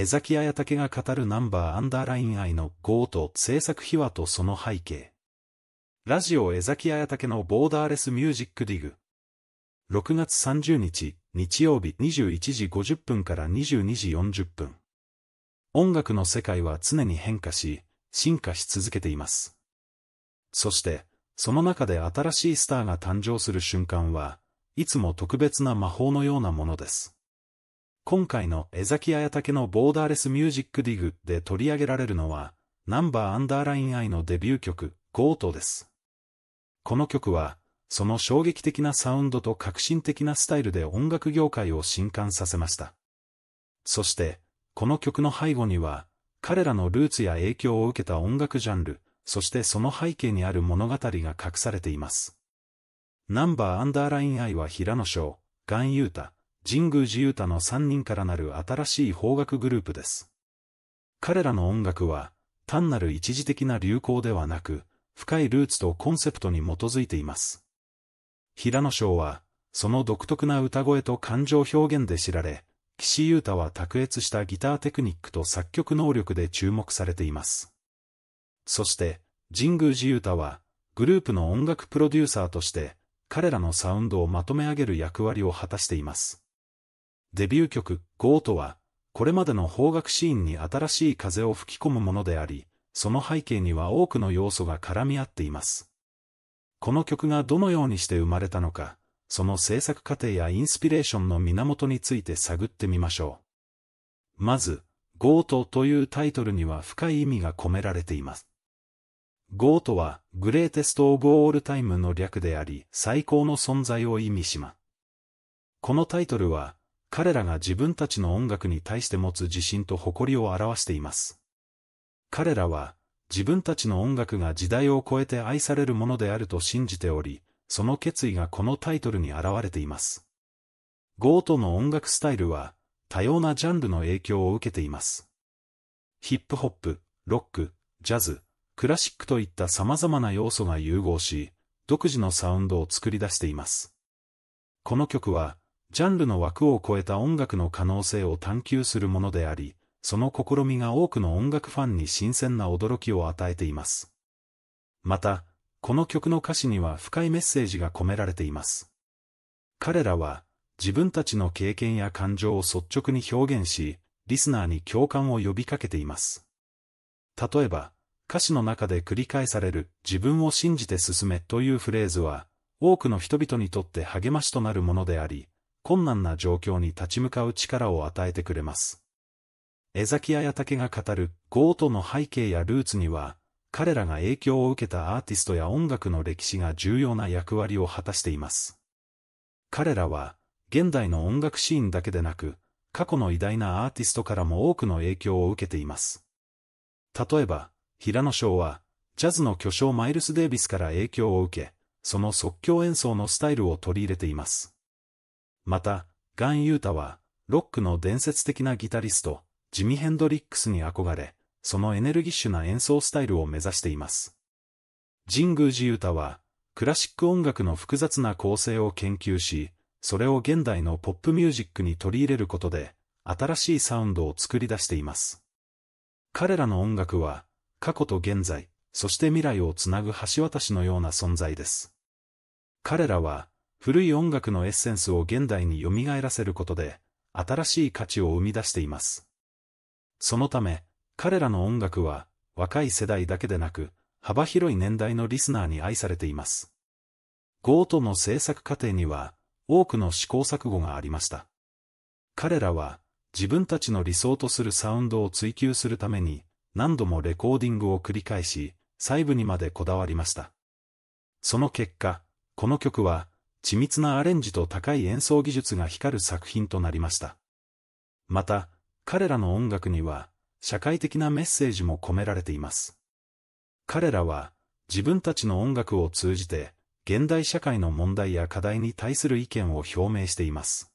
江崎綾武が語るナンバーアンダーライン愛の5と制作秘話とその背景。ラジオ江崎綾武のボーダーレスミュージックディグ。6月30日、日曜日21時50分から22時40分。音楽の世界は常に変化し、進化し続けています。そして、その中で新しいスターが誕生する瞬間は、いつも特別な魔法のようなものです。今回の江崎綾武のボーダーレスミュージックディグで取り上げられるのは、ナンバーアンダーラインアイのデビュー曲、ゴートです。この曲は、その衝撃的なサウンドと革新的なスタイルで音楽業界を震撼させました。そして、この曲の背後には、彼らのルーツや影響を受けた音楽ジャンル、そしてその背景にある物語が隠されています。ナンバーアンダーラインアイは平野翔、ガンユータ、神宮寺勇太の3人からなる新しい邦楽グループです。彼らの音楽は、単なる一時的な流行ではなく、深いルーツとコンセプトに基づいています。平野翔は、その独特な歌声と感情表現で知られ、岸優太は卓越したギターテクニックと作曲能力で注目されています。そして、神宮寺優太は、グループの音楽プロデューサーとして、彼らのサウンドをまとめ上げる役割を果たしています。デビュー曲、ゴートは、これまでの邦楽シーンに新しい風を吹き込むものであり、その背景には多くの要素が絡み合っています。この曲がどのようにして生まれたのか、その制作過程やインスピレーションの源について探ってみましょう。まず、ゴートというタイトルには深い意味が込められています。ゴートは、グレーテスト・オブ・オール・タイムの略であり、最高の存在を意味します。このタイトルは、彼らが自分たちの音楽に対して持つ自信と誇りを表しています。彼らは、自分たちの音楽が時代を超えて愛されるものであると信じており、その決意がこのタイトルに現れています。ゴートの音楽スタイルは、多様なジャンルの影響を受けています。ヒップホップ、ロック、ジャズ、クラシックといった様々な要素が融合し、独自のサウンドを作り出しています。この曲は、ジャンルの枠を超えた音楽の可能性を探求するものであり、その試みが多くの音楽ファンに新鮮な驚きを与えています。また、この曲の歌詞には深いメッセージが込められています。彼らは、自分たちの経験や感情を率直に表現し、リスナーに共感を呼びかけています。例えば、歌詞の中で繰り返される自分を信じて進めというフレーズは、多くの人々にとって励ましとなるものであり、困難な状況に立ち向かう力を与えてくれます。江崎綾武が語るゴートの背景やルーツには、彼らが影響を受けたアーティストや音楽の歴史が重要な役割を果たしています。彼らは、現代の音楽シーンだけでなく、過去の偉大なアーティストからも多くの影響を受けています。例えば、平野翔は、ジャズの巨匠マイルス・デイビスから影響を受け、その即興演奏のスタイルを取り入れています。また、ガン・ユータは、ロックの伝説的なギタリスト、ジミ・ヘンドリックスに憧れ、そのエネルギッシュな演奏スタイルを目指しています。神宮寺ユータは、クラシック音楽の複雑な構成を研究し、それを現代のポップミュージックに取り入れることで、新しいサウンドを作り出しています。彼らの音楽は、過去と現在、そして未来をつなぐ橋渡しのような存在です。彼らは、古い音楽のエッセンスを現代によみがえらせることで、新しい価値を生み出しています。そのため、彼らの音楽は、若い世代だけでなく、幅広い年代のリスナーに愛されています。ゴートの制作過程には、多くの試行錯誤がありました。彼らは、自分たちの理想とするサウンドを追求するために、何度もレコーディングを繰り返し、細部にまでこだわりました。その結果、この曲は、緻密なアレンジと高い演奏技術が光る作品となりました。また、彼らの音楽には、社会的なメッセージも込められています。彼らは、自分たちの音楽を通じて、現代社会の問題や課題に対する意見を表明しています。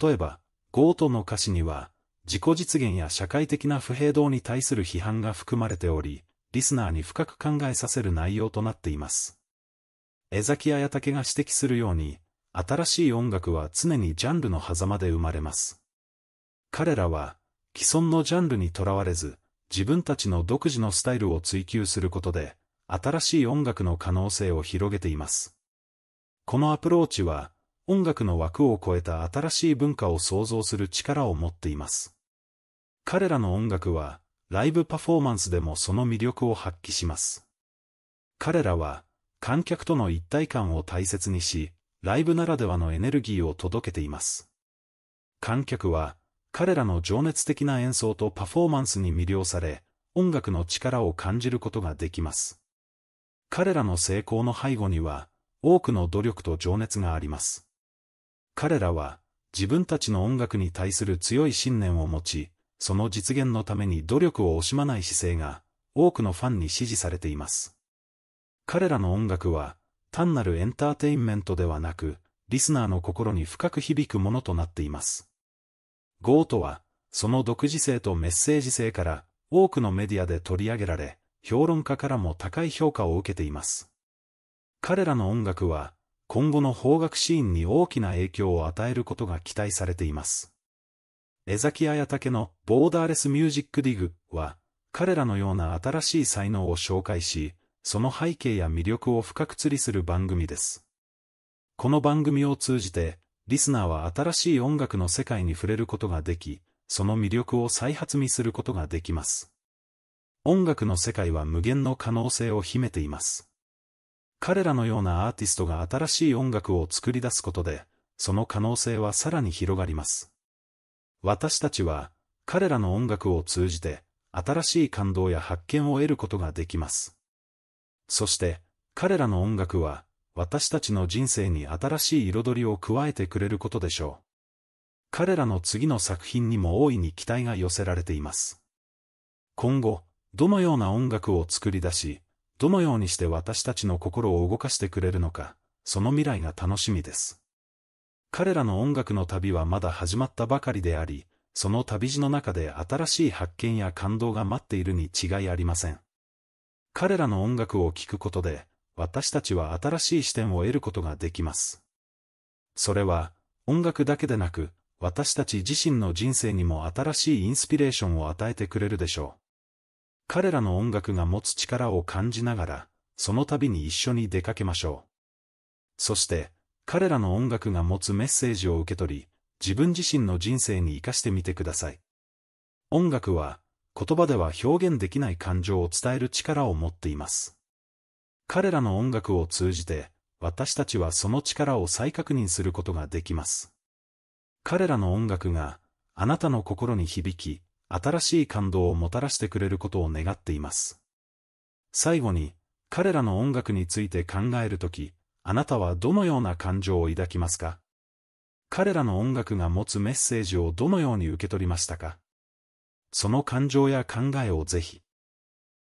例えば、ゴートの歌詞には、自己実現や社会的な不平等に対する批判が含まれており、リスナーに深く考えさせる内容となっています。江崎綾武が指摘するように、新しい音楽は常にジャンルの狭間で生まれます。彼らは、既存のジャンルにとらわれず、自分たちの独自のスタイルを追求することで、新しい音楽の可能性を広げています。このアプローチは、音楽の枠を超えた新しい文化を創造する力を持っています。彼らの音楽は、ライブパフォーマンスでもその魅力を発揮します。彼らは、観客との一体感を大切にし、ライブならではのエネルギーを届けています。観客は、彼らの情熱的な演奏とパフォーマンスに魅了され、音楽の力を感じることができます。彼らの成功の背後には、多くの努力と情熱があります。彼らは、自分たちの音楽に対する強い信念を持ち、その実現のために努力を惜しまない姿勢が、多くのファンに支持されています。彼らの音楽は、単なるエンターテインメントではなく、リスナーの心に深く響くものとなっています。ゴートは、その独自性とメッセージ性から、多くのメディアで取り上げられ、評論家からも高い評価を受けています。彼らの音楽は、今後の邦楽シーンに大きな影響を与えることが期待されています。江崎綾武のボーダーレスミュージックディグは、彼らのような新しい才能を紹介し、その背景や魅力を深く釣りする番組です。この番組を通じて、リスナーは新しい音楽の世界に触れることができ、その魅力を再発見することができます。音楽の世界は無限の可能性を秘めています。彼らのようなアーティストが新しい音楽を作り出すことで、その可能性はさらに広がります。私たちは、彼らの音楽を通じて、新しい感動や発見を得ることができます。そして、彼らの音楽は、私たちの人生に新しい彩りを加えてくれることでしょう。彼らの次の作品にも大いに期待が寄せられています。今後、どのような音楽を作り出し、どのようにして私たちの心を動かしてくれるのか、その未来が楽しみです。彼らの音楽の旅はまだ始まったばかりであり、その旅路の中で新しい発見や感動が待っているに違いありません。彼らの音楽を聴くことで、私たちは新しい視点を得ることができます。それは、音楽だけでなく、私たち自身の人生にも新しいインスピレーションを与えてくれるでしょう。彼らの音楽が持つ力を感じながら、その度に一緒に出かけましょう。そして、彼らの音楽が持つメッセージを受け取り、自分自身の人生に活かしてみてください。音楽は、言葉では表現できない感情を伝える力を持っています。彼らの音楽を通じて、私たちはその力を再確認することができます。彼らの音楽が、あなたの心に響き、新しい感動をもたらしてくれることを願っています。最後に、彼らの音楽について考えるとき、あなたはどのような感情を抱きますか彼らの音楽が持つメッセージをどのように受け取りましたかその感情や考えをぜひ。